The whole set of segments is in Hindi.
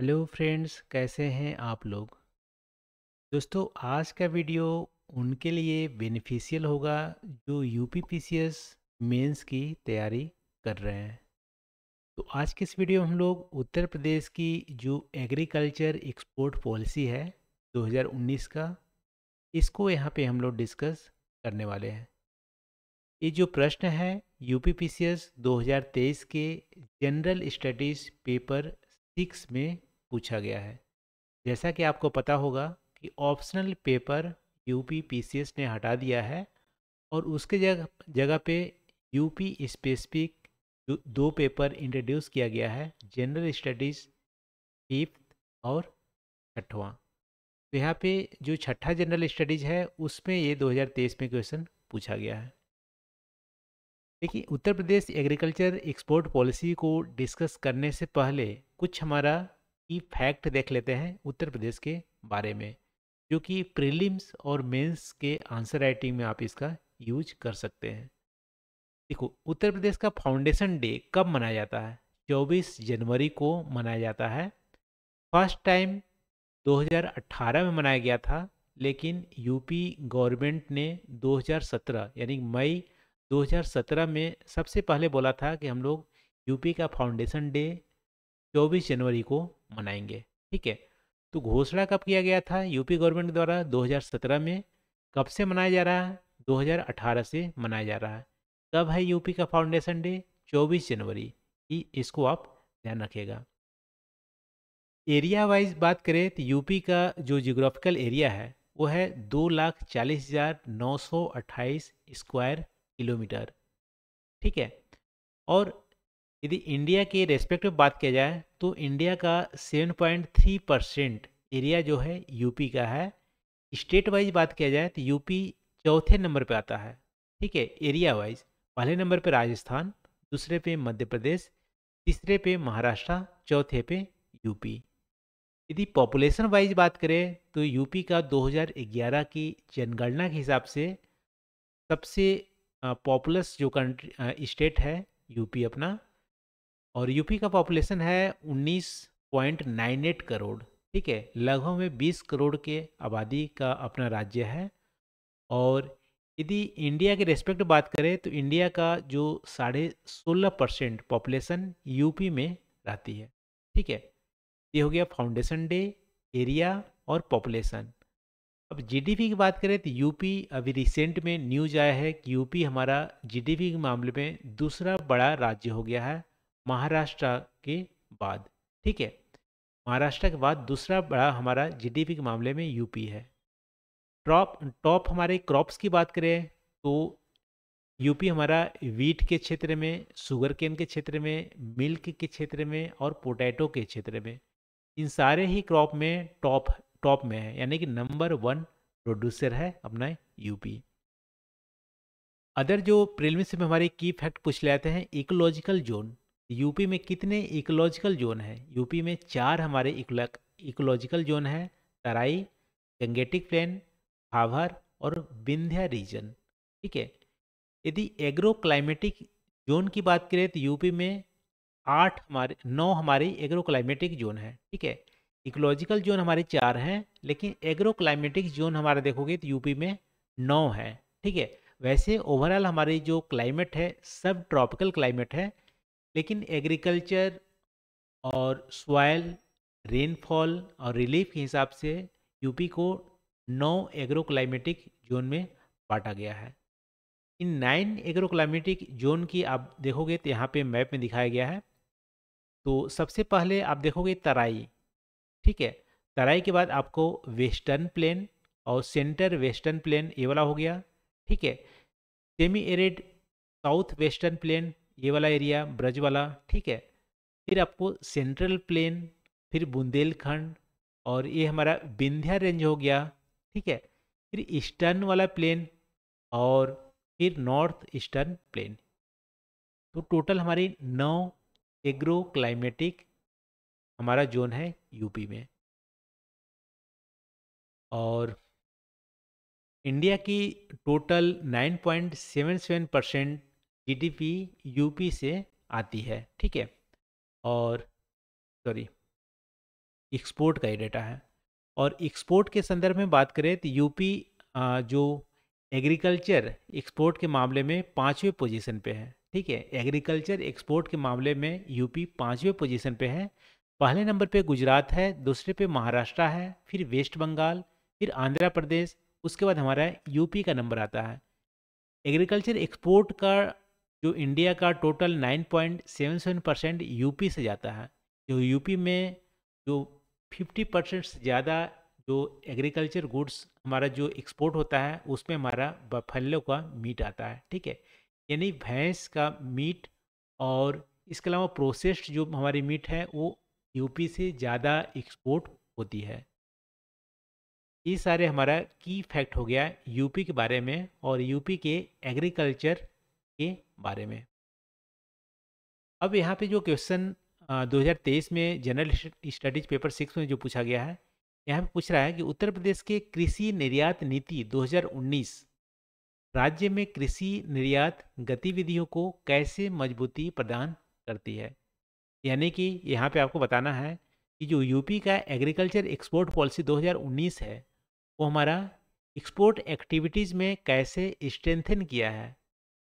हेलो फ्रेंड्स कैसे हैं आप लोग दोस्तों आज का वीडियो उनके लिए बेनिफिशियल होगा जो यू पी मेंस की तैयारी कर रहे हैं तो आज के इस वीडियो में हम लोग उत्तर प्रदेश की जो एग्रीकल्चर एक्सपोर्ट पॉलिसी है 2019 का इसको यहाँ पे हम लोग डिस्कस करने वाले हैं ये जो प्रश्न है यू पी के जनरल स्टडीज़ पेपर सिक्स में पूछा गया है जैसा कि आपको पता होगा कि ऑप्शनल पेपर यूपी पीसीएस ने हटा दिया है और उसके जगह जगह पे यूपी स्पेसिफिक दो पेपर इंट्रोड्यूस किया गया है जनरल स्टडीज़ फिफ्थ और छठवा तो यहाँ पे जो छठा जनरल स्टडीज़ है उसमें ये 2023 में क्वेश्चन पूछा गया है देखिए Uttar Pradesh agriculture export policy को डिस्कस करने से पहले कुछ हमारा की फैक्ट देख लेते हैं उत्तर प्रदेश के बारे में जो कि प्रीलिम्स और मेंस के आंसर राइटिंग में आप इसका यूज कर सकते हैं देखो उत्तर प्रदेश का फाउंडेशन डे कब मनाया जाता है 24 जनवरी को मनाया जाता है फर्स्ट टाइम 2018 में मनाया गया था लेकिन यूपी गवर्नमेंट ने 2017 यानी मई 2017 में सबसे पहले बोला था कि हम लोग यूपी का फाउंडेशन डे 24 जनवरी को मनाएंगे ठीक है तो घोषणा कब किया गया था यूपी गवर्नमेंट द्वारा 2017 में कब से मनाया जा रहा है 2018 से मनाया जा रहा है कब है यूपी का फाउंडेशन डे 24 जनवरी इसको आप ध्यान रखिएगा एरिया वाइज बात करें तो यूपी का जो जियोग्राफिकल एरिया है वो है दो लाख चालीस हज़ार नौ सौ अट्ठाईस स्क्वायर किलोमीटर ठीक है और यदि इंडिया के रेस्पेक्टिव बात किया जाए तो इंडिया का 7.3 परसेंट एरिया जो है यूपी का है स्टेट वाइज बात किया जाए तो यूपी चौथे नंबर पे आता है ठीक है एरिया वाइज पहले नंबर पे राजस्थान दूसरे पे मध्य प्रदेश तीसरे पे महाराष्ट्र चौथे पे यूपी यदि पॉपुलेशन वाइज बात करें तो यूपी का 2011 की जनगणना के हिसाब से सबसे पॉपुलस जो कंट्री स्टेट है यूपी अपना और यूपी का पॉपुलेशन है 19.98 करोड़ ठीक है लगभग में 20 करोड़ के आबादी का अपना राज्य है और यदि इंडिया के रेस्पेक्ट बात करें तो इंडिया का जो साढ़े सोलह परसेंट पॉपुलेशन यूपी में रहती है ठीक है ये हो गया फाउंडेशन डे एरिया और पॉपुलेशन अब जीडीपी की बात करें तो यूपी अभी रिसेंट में न्यूज आया है कि यूपी हमारा जीडीपी के मामले में दूसरा बड़ा राज्य हो गया है महाराष्ट्र के बाद ठीक है महाराष्ट्र के बाद दूसरा बड़ा हमारा जीडीपी के मामले में यूपी है टॉप टॉप हमारे क्रॉप्स की बात करें तो यूपी हमारा वीट के क्षेत्र में शुगर केन के क्षेत्र में मिल्क के क्षेत्र में और पोटैटो के क्षेत्र में इन सारे ही क्रॉप में टॉप टॉप में है यानी कि नंबर वन प्रोड्यूसर है अपना यूपी अदर जो प्रेलमी में हमारे की फैक्ट पूछ लेते हैं इकोलॉजिकल जोन यूपी में कितने इकोलॉजिकल जोन है यूपी में चार हमारे इकोलॉजिकल जोन है तराई गंगेटिक प्लेन भावर और विंध्या रीजन ठीक है यदि एग्रो क्लाइमेटिक जोन की बात करें तो यूपी में आठ हमारे नौ हमारे एग्रो क्लाइमेटिक जोन है ठीक है इकोलॉजिकल जोन हमारे चार हैं लेकिन एग्रो क्लाइमेटिक जोन हमारे देखोगे तो यूपी में नौ है ठीक है वैसे ओवरऑल हमारी जो क्लाइमेट है सब ट्रॉपिकल क्लाइमेट है लेकिन एग्रीकल्चर और सॉयल रेनफॉल और रिलीफ के हिसाब से यूपी को नौ एग्रो क्लाइमेटिक जोन में बांटा गया है इन नाइन एग्रो क्लाइमेटिक जोन की आप देखोगे तो यहाँ पे मैप में दिखाया गया है तो सबसे पहले आप देखोगे तराई ठीक है तराई के बाद आपको वेस्टर्न प्लेन और सेंटर वेस्टर्न प्लेन ये वाला हो गया ठीक है semi arid south western plain ये वाला एरिया ब्रज वाला ठीक है फिर आपको सेंट्रल प्लेन फिर बुंदेलखंड और ये हमारा विंध्या रेंज हो गया ठीक है फिर ईस्टर्न वाला प्लेन और फिर नॉर्थ ईस्टर्न प्लेन तो टोटल हमारी नौ एग्रो क्लाइमेटिक हमारा जोन है यूपी में और इंडिया की टोटल 9.77 परसेंट जीडीपी यूपी से आती है ठीक है और सॉरी एक्सपोर्ट का ही डेटा है और एक्सपोर्ट के संदर्भ में बात करें तो यूपी जो एग्रीकल्चर एक्सपोर्ट के मामले में पाँचवें पोजीशन पे है ठीक है एग्रीकल्चर एक्सपोर्ट के मामले में यूपी पाँचवें पोजीशन पे है पहले नंबर पे गुजरात है दूसरे पे महाराष्ट्र है फिर वेस्ट बंगाल फिर आंध्र प्रदेश उसके बाद हमारा यूपी का नंबर आता है एग्रीकल्चर एक्सपोर्ट का जो इंडिया का टोटल 9.77 परसेंट यूपी से जाता है जो यूपी में जो 50 परसेंट से ज़्यादा जो एग्रीकल्चर गुड्स हमारा जो एक्सपोर्ट होता है उसमें हमारा बफेलो का मीट आता है ठीक है यानी भैंस का मीट और इसके अलावा प्रोसेस्ड जो हमारी मीट है वो यूपी से ज़्यादा एक्सपोर्ट होती है ये सारे हमारा की फैक्ट हो गया यूपी के बारे में और यूपी के एग्रीकल्चर के बारे में अब यहाँ पे जो क्वेश्चन 2023 में जनरल स्टडीज पेपर सिक्स में जो पूछा गया है यहाँ पे पूछ रहा है कि उत्तर प्रदेश के कृषि निर्यात नीति 2019 राज्य में कृषि निर्यात गतिविधियों को कैसे मजबूती प्रदान करती है यानी कि यहाँ पे आपको बताना है कि जो यूपी का एग्रीकल्चर एक्सपोर्ट पॉलिसी 2019 है वो हमारा एक्सपोर्ट एक्टिविटीज़ में कैसे स्ट्रेंथन किया है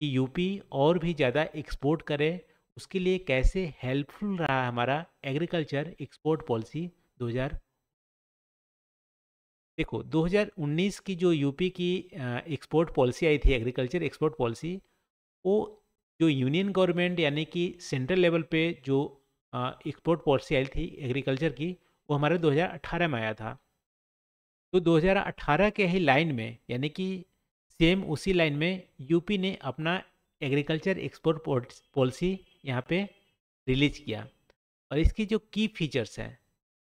कि यूपी और भी ज़्यादा एक्सपोर्ट करे उसके लिए कैसे हेल्पफुल रहा हमारा एग्रीकल्चर एक्सपोर्ट पॉलिसी 2000 देखो 2019 की जो यूपी की एक्सपोर्ट पॉलिसी आई थी एग्रीकल्चर एक्सपोर्ट पॉलिसी वो जो यूनियन गवर्नमेंट यानी कि सेंट्रल लेवल पे जो एक्सपोर्ट पॉलिसी आई थी एग्रीकल्चर की वो हमारे 2018 में आया था तो 2018 के ही लाइन में यानी कि सेम उसी लाइन में यूपी ने अपना एग्रीकल्चर एक्सपोर्ट पॉलिसी यहाँ पे रिलीज किया और इसकी जो की फीचर्स हैं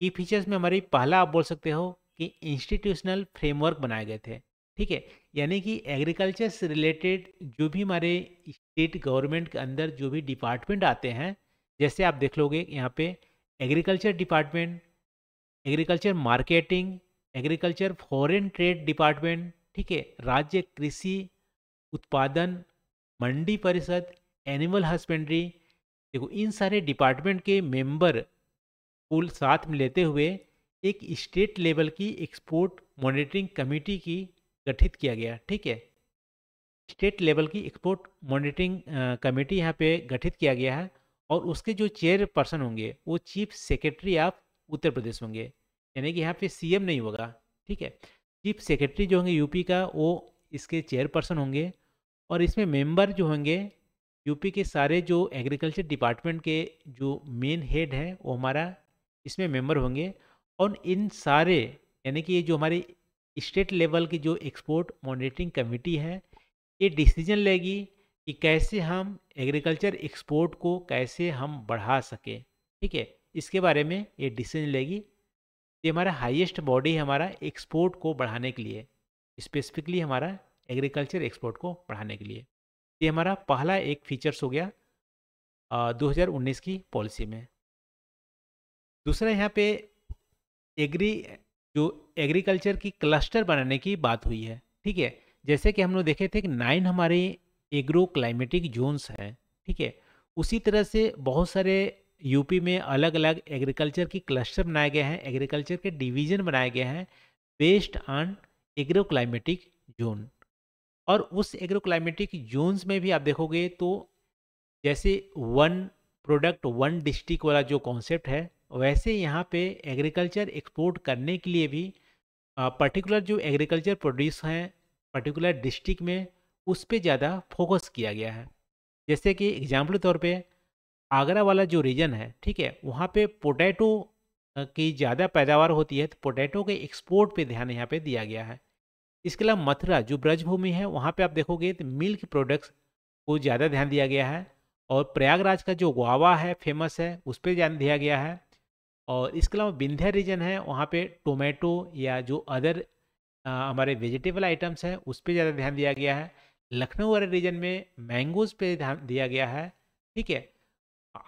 की फीचर्स में हमारी पहला आप बोल सकते हो कि इंस्टीट्यूशनल फ्रेमवर्क बनाए गए थे ठीक है यानी कि एग्रीकल्चर से रिलेटेड जो भी हमारे स्टेट गवर्नमेंट के अंदर जो भी डिपार्टमेंट आते हैं जैसे आप देख लोगे यहाँ पे agriculture department agriculture marketing agriculture foreign trade department ठीक है राज्य कृषि उत्पादन मंडी परिषद एनिमल हस्बेंड्री देखो इन सारे डिपार्टमेंट के मेंबर कुल साथ में लेते हुए एक स्टेट लेवल की एक्सपोर्ट मॉनिटरिंग कमेटी की गठित किया गया ठीक है स्टेट लेवल की एक्सपोर्ट मॉनिटरिंग कमेटी यहाँ पे गठित किया गया है और उसके जो चेयर पर्सन होंगे वो chief secretary of Uttar Pradesh होंगे यानी कि यहाँ पे सीएम नहीं होगा ठीक है चीफ सेक्रेटरी जो होंगे यूपी का वो इसके चेयरपर्सन होंगे और इसमें मेंबर जो होंगे यूपी के सारे जो एग्रीकल्चर डिपार्टमेंट के जो मेन हेड हैं वो हमारा इसमें मेंबर होंगे और इन सारे यानी कि ये जो हमारे स्टेट लेवल की जो एक्सपोर्ट मॉनिटरिंग कमेटी है ये डिसीजन लेगी कि कैसे हम एग्रीकल्चर एक्सपोर्ट को कैसे हम बढ़ा सकें ठीक है इसके बारे में ये डिसीजन लेगी ये हमारा हाईएस्ट बॉडी है हमारा एक्सपोर्ट को बढ़ाने के लिए स्पेसिफिकली हमारा एग्रीकल्चर एक्सपोर्ट को बढ़ाने के लिए ये हमारा पहला एक फीचर्स हो गया आ, 2019 की पॉलिसी में दूसरा यहाँ पे एग्री जो एग्रीकल्चर की क्लस्टर बनाने की बात हुई है ठीक है जैसे कि हम लोग देखे थे कि नाइन हमारे एग्रो क्लाइमेटिक जोन्स हैं ठीक है उसी तरह से बहुत सारे यूपी में अलग अलग एग्रीकल्चर की क्लस्टर बनाए गए हैं एग्रीकल्चर के डिवीज़न बनाए गए हैं based on agro climatic zone और उस एग्रो क्लाइमेटिक जोन्स में भी आप देखोगे तो जैसे वन प्रोडक्ट वन डिस्ट्रिक्ट वाला जो कॉन्सेप्ट है वैसे यहाँ पे एग्रीकल्चर एक्सपोर्ट करने के लिए भी पर्टिकुलर जो एग्रीकल्चर प्रोड्यूस हैं पर्टिकुलर डिस्ट्रिक्ट में उस पर ज़्यादा फोकस किया गया है जैसे कि एग्जाम्पल तौर पर आगरा वाला जो रीजन है ठीक है वहाँ पे पोटैटो की ज़्यादा पैदावार होती है तो पोटैटो के एक्सपोर्ट पे ध्यान यहाँ पे दिया गया है इसके अलावा मथुरा जो ब्रजभूमि है वहाँ पे आप देखोगे तो मिल्क प्रोडक्ट्स को ज़्यादा ध्यान दिया गया है और प्रयागराज का जो गुआवा है फेमस है उस पर ध्यान दिया गया है और इसके अलावा विंध्या रीजन है वहाँ पर टोमेटो या जो अदर हमारे वेजिटेबल आइटम्स हैं उस पर ज़्यादा ध्यान दिया गया है लखनऊ वाले रीजन में मैंगोज़ पर ध्यान दिया गया है ठीक है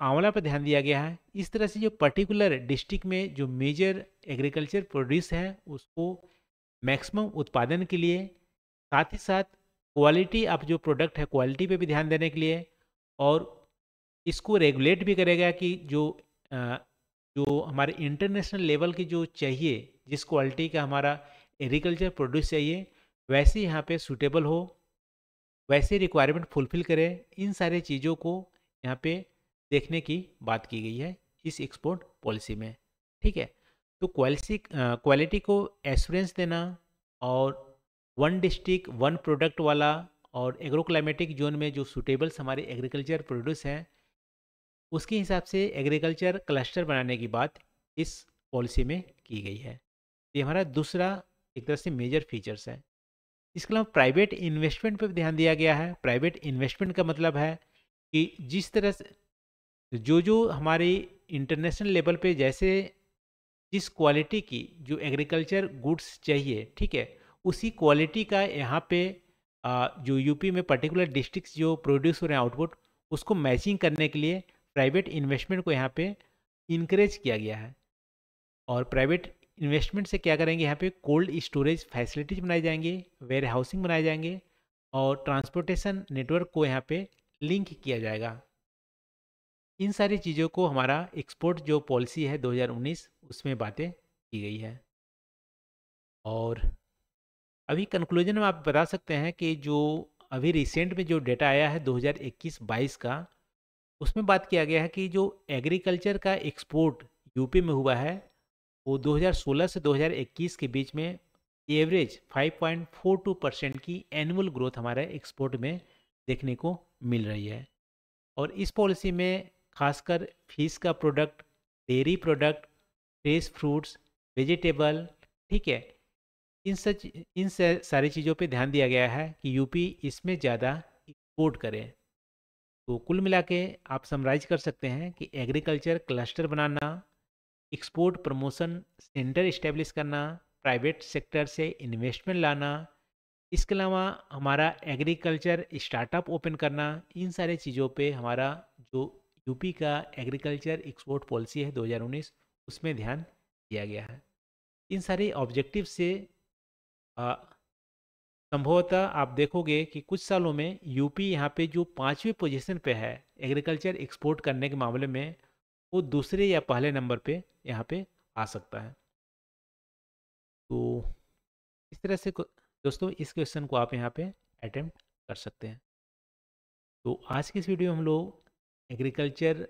आंवला पर ध्यान दिया गया है इस तरह से जो पर्टिकुलर डिस्ट्रिक्ट में जो मेजर एग्रीकल्चर प्रोड्यूस है उसको मैक्सिमम उत्पादन के लिए साथ ही साथ क्वालिटी आप जो प्रोडक्ट है क्वालिटी पे भी ध्यान देने के लिए और इसको रेगुलेट भी करेगा कि जो जो हमारे इंटरनेशनल लेवल की जो चाहिए जिस क्वालिटी का हमारा एग्रीकल्चर प्रोड्यूस चाहिए वैसे यहाँ पे सूटेबल हो वैसे रिक्वायरमेंट फुलफिल करे इन सारे चीज़ों को यहाँ पे देखने की बात की गई है इस एक्सपोर्ट पॉलिसी में ठीक है तो क्वालिसी क्वालिटी को एश्योरेंस देना और वन डिस्ट्रिक्ट वन प्रोडक्ट वाला और एग्रोक्लाइमेटिक जोन में जो सूटेबल्स हमारे एग्रीकल्चर प्रोड्यूस हैं उसके हिसाब से एग्रीकल्चर क्लस्टर बनाने की बात इस पॉलिसी में की गई है ये हमारा दूसरा एक तरह से मेजर फीचर्स है इसके अलावा प्राइवेट इन्वेस्टमेंट पर ध्यान दिया गया है प्राइवेट इन्वेस्टमेंट का मतलब है कि जिस तरह से जो तो जो हमारे इंटरनेशनल लेवल पे जैसे जिस क्वालिटी की जो एग्रीकल्चर गुड्स चाहिए ठीक है उसी क्वालिटी का यहाँ पे जो यूपी में पर्टिकुलर डिस्ट्रिक्ट जो प्रोड्यूस हो रहे हैं आउटपुट उसको मैचिंग करने के लिए प्राइवेट इन्वेस्टमेंट को यहाँ पे इंकरेज किया गया है और प्राइवेट इन्वेस्टमेंट से क्या करेंगे यहाँ पे कोल्ड स्टोरेज फैसिलिटीज बनाए जाएंगे वेयर हाउसिंग बनाए जाएंगे और ट्रांसपोर्टेशन नेटवर्क को यहाँ पे लिंक किया जाएगा इन सारी चीज़ों को हमारा एक्सपोर्ट जो पॉलिसी है 2019 उसमें बातें की गई है और अभी कंक्लूजन में आप बता सकते हैं कि जो अभी रिसेंट में जो डेटा आया है 2021-22 का उसमें बात किया गया है कि जो एग्रीकल्चर का एक्सपोर्ट यूपी में हुआ है वो 2016 से 2021 के बीच में एवरेज 5.42 परसेंट की एनुअल ग्रोथ हमारे एक्सपोर्ट में देखने को मिल रही है और इस पॉलिसी में खासकर फिश का product dairy product fresh fruits vegetable ठीक है इन सच इन सारी चीज़ों पे ध्यान दिया गया है कि यूपी इसमें ज़्यादा एक्सपोर्ट करें तो कुल मिला के आप समराइज कर सकते हैं कि एग्रीकल्चर क्लस्टर बनाना एक्सपोर्ट प्रमोशन सेंटर इस्टेब्लिश करना प्राइवेट सेक्टर से इन्वेस्टमेंट लाना इसके अलावा हमारा एग्रीकल्चर स्टार्टअप ओपन करना इन सारे चीज़ों पे हमारा जो यूपी का एग्रीकल्चर एक्सपोर्ट पॉलिसी है 2019 उसमें ध्यान दिया गया है इन सारे ऑब्जेक्टिव से संभवतः आप देखोगे कि कुछ सालों में यूपी यहाँ पे जो पाँचवीं पोजीशन पे है एग्रीकल्चर एक्सपोर्ट करने के मामले में वो दूसरे या पहले नंबर पे यहाँ पे आ सकता है तो इस तरह से दोस्तों इस क्वेश्चन को आप यहाँ पे अटैम्प्ट कर सकते हैं तो आज की इस वीडियो में हम लोग एग्रीकल्चर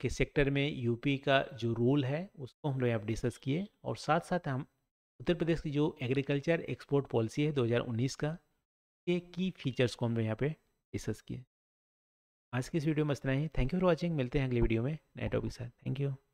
के सेक्टर में यूपी का जो रोल है उसको हम लोग यहाँ डिस्कस किए और साथ साथ हम उत्तर प्रदेश की जो एग्रीकल्चर एक्सपोर्ट पॉलिसी है 2019 का के की फीचर्स को हम लोग यहाँ पे डिस्कस किए आज की इस वीडियो में इतना ही थैंक यू फॉर वॉचिंग मिलते हैं अगले वीडियो में नए टॉपिक साथ थैंक यू